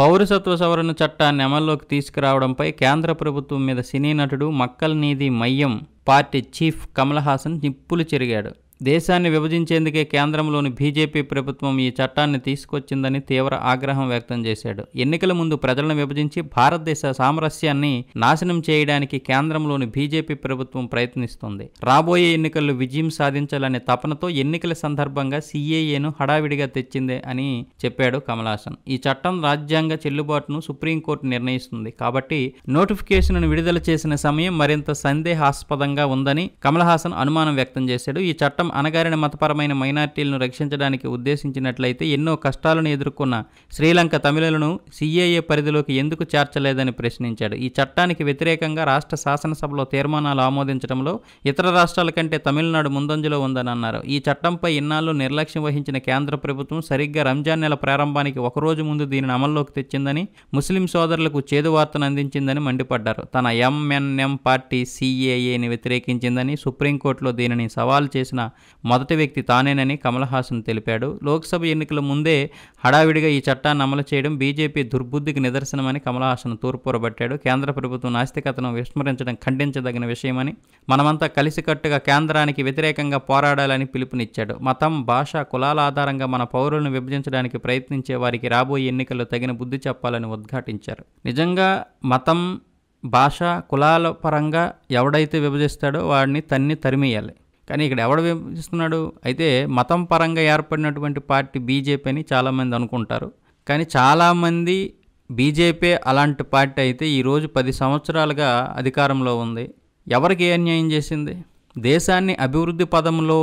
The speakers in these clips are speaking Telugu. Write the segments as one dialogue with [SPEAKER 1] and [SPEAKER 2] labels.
[SPEAKER 1] పౌరసత్వ సవరణ చట్టాన్ని అమల్లోకి తీసుకురావడంపై కేంద్ర ప్రభుత్వం మీద సినీ నటుడు మక్కల్ నీది మయ్యం పార్టీ చీఫ్ కమల్ హాసన్ నిప్పులు చెరిగాడు దేశాన్ని విభజించేందుకే కేంద్రంలోని బీజేపీ ప్రభుత్వం ఈ చట్టాన్ని తీసుకొచ్చిందని తీవ్ర ఆగ్రహం వ్యక్తం చేశాడు ఎన్నికల ముందు ప్రజలను విభజించి భారతదేశ సామరస్యాన్ని నాశనం చేయడానికి కేంద్రంలోని బీజేపీ ప్రభుత్వం ప్రయత్నిస్తుంది రాబోయే ఎన్నికల్లో విజయం సాధించాలనే తపనతో ఎన్నికల సందర్భంగా సీఏఏను హడావిడిగా తెచ్చిందే అని చెప్పాడు కమలాసన్ ఈ చట్టం రాజ్యాంగ చెల్లుబాటును సుప్రీంకోర్టు నిర్ణయిస్తుంది కాబట్టి నోటిఫికేషన్ను విడుదల చేసిన సమయం మరింత సందేహాస్పదంగా ఉందని కమల్ హాసన్ అనుమానం వ్యక్తం చేశాడు ఈ చట్టం చట్టం అనగారిన మతపరమైన మైనార్టీలను రక్షించడానికి ఉద్దేశించినట్లయితే ఎన్నో కష్టాలను ఎదుర్కొన్న శ్రీలంక తమిళులను సిఏఏ పరిధిలోకి ఎందుకు చేర్చలేదని ప్రశ్నించాడు ఈ చట్టానికి వ్యతిరేకంగా రాష్ట్ర శాసనసభలో తీర్మానాలు ఆమోదించడంలో ఇతర రాష్ట్రాల కంటే తమిళనాడు ముందంజలో ఉందని అన్నారు ఈ చట్టంపై ఇన్నాళ్ళు నిర్లక్ష్యం వహించిన కేంద్ర ప్రభుత్వం సరిగ్గా రంజాన్ నెల ప్రారంభానికి ఒకరోజు ముందు దీనిని అమల్లోకి తెచ్చిందని ముస్లిం సోదరులకు చేదు వార్తను అందించిందని మండిపడ్డారు తన ఎంఎన్ఎం పార్టీ సిఏఏని వ్యతిరేకించిందని సుప్రీంకోర్టులో దీనిని సవాల్ చేసిన మొదటి వ్యక్తి తానేనని కమల్ హాసన్ తెలిపాడు లోక్సభ ఎన్నికల ముందే హడావిడిగా ఈ చట్టాన్ని అమలు చేయడం బీజేపీ దుర్బుద్ధికి నిదర్శనమని కమల్ హాసన్ తూర్పురబట్టాడు కేంద్ర ప్రభుత్వం నాస్తికతను విస్మరించడం ఖండించదగిన విషయమని మనమంతా కలిసికట్టుగా కేంద్రానికి వ్యతిరేకంగా పోరాడాలని పిలుపునిచ్చాడు మతం భాష కులాల ఆధారంగా మన పౌరులను విభజించడానికి ప్రయత్నించే వారికి రాబోయే ఎన్నికల్లో తగిన బుద్ధి చెప్పాలని ఉద్ఘాటించారు నిజంగా మతం భాష కులాల పరంగా ఎవడైతే విభజిస్తాడో వాడిని తన్ని తరిమేయాలి కానీ ఇక్కడ ఎవడు విమర్శిస్తున్నాడు అయితే మతం పరంగా ఏర్పడినటువంటి పార్టీ బీజేపీ అని చాలామంది అనుకుంటారు కానీ చాలామంది బీజేపీ అలాంటి పార్టీ అయితే ఈరోజు పది సంవత్సరాలుగా అధికారంలో ఉంది ఎవరికి ఏ అన్యాయం చేసింది దేశాన్ని అభివృద్ధి పదంలో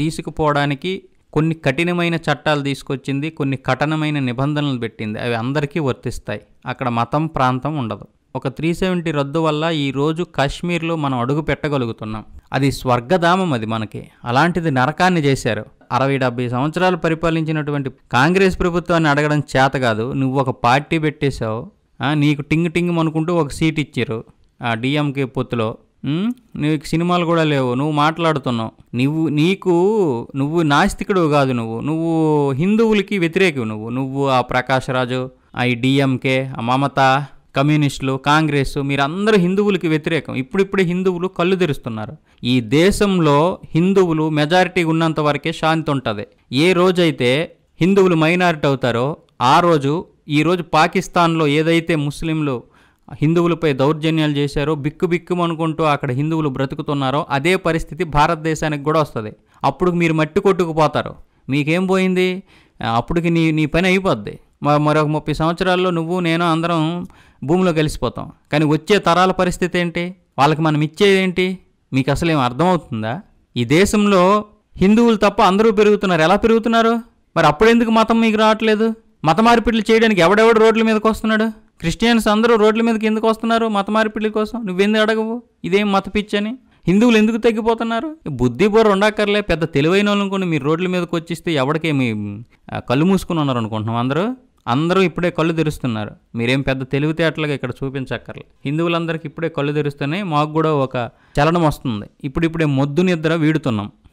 [SPEAKER 1] తీసుకుపోవడానికి కొన్ని కఠినమైన చట్టాలు తీసుకొచ్చింది కొన్ని కఠినమైన నిబంధనలు పెట్టింది అవి అందరికీ వర్తిస్తాయి అక్కడ మతం ప్రాంతం ఉండదు ఒక త్రీ సెవెంటీ రద్దు వల్ల ఈరోజు కాశ్మీర్లో మనం అడుగు పెట్టగలుగుతున్నాం అది స్వర్గధామం అది మనకి అలాంటిది నరకాన్ని చేశారు అరవై డెబ్బై సంవత్సరాలు పరిపాలించినటువంటి కాంగ్రెస్ ప్రభుత్వాన్ని అడగడం చేత కాదు నువ్వు ఒక పార్టీ పెట్టేశావు నీకు టింగ్ టింగ్ అనుకుంటూ ఒక సీట్ ఇచ్చారు ఆ డిఎంకే పొత్తులో నీకు సినిమాలు కూడా లేవు నువ్వు మాట్లాడుతున్నావు నువ్వు నీకు నువ్వు నాస్తికుడు కాదు నువ్వు నువ్వు హిందువులకి వ్యతిరేకవు నువ్వు నువ్వు ఆ ప్రకాశ్ రాజు ఆ డిఎంకే ఆ మమత కమ్యూనిస్టులు కాంగ్రెస్ మీరందరూ హిందువులకి వ్యతిరేకం ఇప్పుడిప్పుడే హిందువులు కళ్ళు తెరుస్తున్నారు ఈ దేశంలో హిందువులు మెజారిటీ ఉన్నంత వరకే శాంతి ఉంటుంది ఏ రోజైతే హిందువులు మైనారిటీ అవుతారో ఆ రోజు ఈరోజు పాకిస్తాన్లో ఏదైతే ముస్లింలు హిందువులపై దౌర్జన్యాలు చేశారో బిక్కు బిక్కుమనుకుంటూ అక్కడ హిందువులు బ్రతుకుతున్నారో అదే పరిస్థితి భారతదేశానికి కూడా వస్తుంది అప్పుడు మీరు మట్టి కొట్టుకుపోతారు మీకేం పోయింది అప్పటికి నీ నీ పని అయిపోద్ది మరొక ముప్పై సంవత్సరాల్లో నువ్వు నేను అందరం భూమిలో కలిసిపోతాం కానీ వచ్చే తరాల పరిస్థితి ఏంటి వాళ్ళకి మనం ఇచ్చేది ఏంటి మీకు అసలు ఏం అర్థమవుతుందా ఈ దేశంలో హిందువులు తప్ప అందరూ పెరుగుతున్నారు ఎలా పెరుగుతున్నారు మరి అప్పుడెందుకు మతం మీకు రావట్లేదు మత మార్పిడిలు చేయడానికి ఎవడెవడు రోడ్ల మీదకి వస్తున్నాడు క్రిస్టియన్స్ అందరూ రోడ్ల మీదకి ఎందుకు వస్తున్నారు మత మార్పిడి కోసం నువ్వెందుకు అడగవు ఇదేం మత పిచ్చని హిందువులు ఎందుకు తగ్గిపోతున్నారు బుద్ధి బోర్ ఉండక్కర్లే పెద్ద తెలివైన వాళ్ళనుకుని మీరు రోడ్ల మీదకి వచ్చిస్తే ఎవరికే మీ కళ్ళు మూసుకుని ఉన్నారు అనుకుంటున్నాం అందరూ అందరూ ఇప్పుడే కళ్ళు తెరుస్తున్నారు మీరేం పెద్ద తెలివితేటలుగా ఇక్కడ చూపించక్కర్లే హిందువులందరికీ ఇప్పుడే కళ్ళు తెరుస్తేనే మాకు కూడా ఒక చలనం వస్తుంది ఇప్పుడిప్పుడే మొద్దు నిద్ర వీడుతున్నాం